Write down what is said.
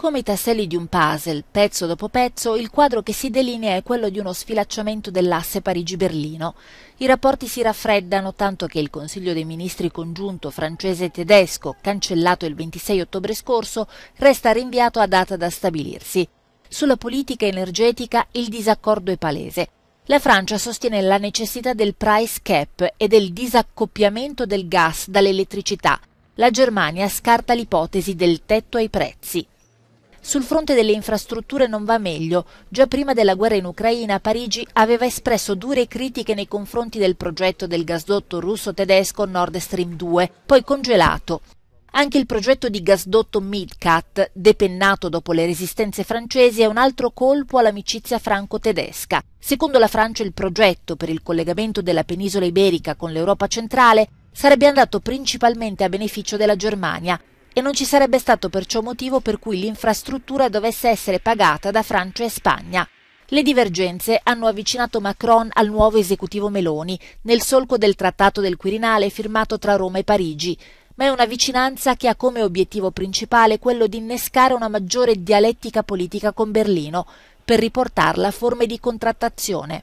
Come i tasselli di un puzzle, pezzo dopo pezzo, il quadro che si delinea è quello di uno sfilacciamento dell'asse Parigi-Berlino. I rapporti si raffreddano tanto che il Consiglio dei Ministri congiunto francese tedesco, cancellato il 26 ottobre scorso, resta rinviato a data da stabilirsi. Sulla politica energetica il disaccordo è palese. La Francia sostiene la necessità del price cap e del disaccoppiamento del gas dall'elettricità. La Germania scarta l'ipotesi del tetto ai prezzi. Sul fronte delle infrastrutture non va meglio. Già prima della guerra in Ucraina, Parigi aveva espresso dure critiche nei confronti del progetto del gasdotto russo-tedesco Nord Stream 2, poi congelato. Anche il progetto di gasdotto Midcat, depennato dopo le resistenze francesi, è un altro colpo all'amicizia franco-tedesca. Secondo la Francia il progetto per il collegamento della penisola iberica con l'Europa centrale sarebbe andato principalmente a beneficio della Germania, e non ci sarebbe stato perciò motivo per cui l'infrastruttura dovesse essere pagata da Francia e Spagna. Le divergenze hanno avvicinato Macron al nuovo esecutivo Meloni, nel solco del trattato del Quirinale firmato tra Roma e Parigi, ma è una vicinanza che ha come obiettivo principale quello di innescare una maggiore dialettica politica con Berlino, per riportarla a forme di contrattazione.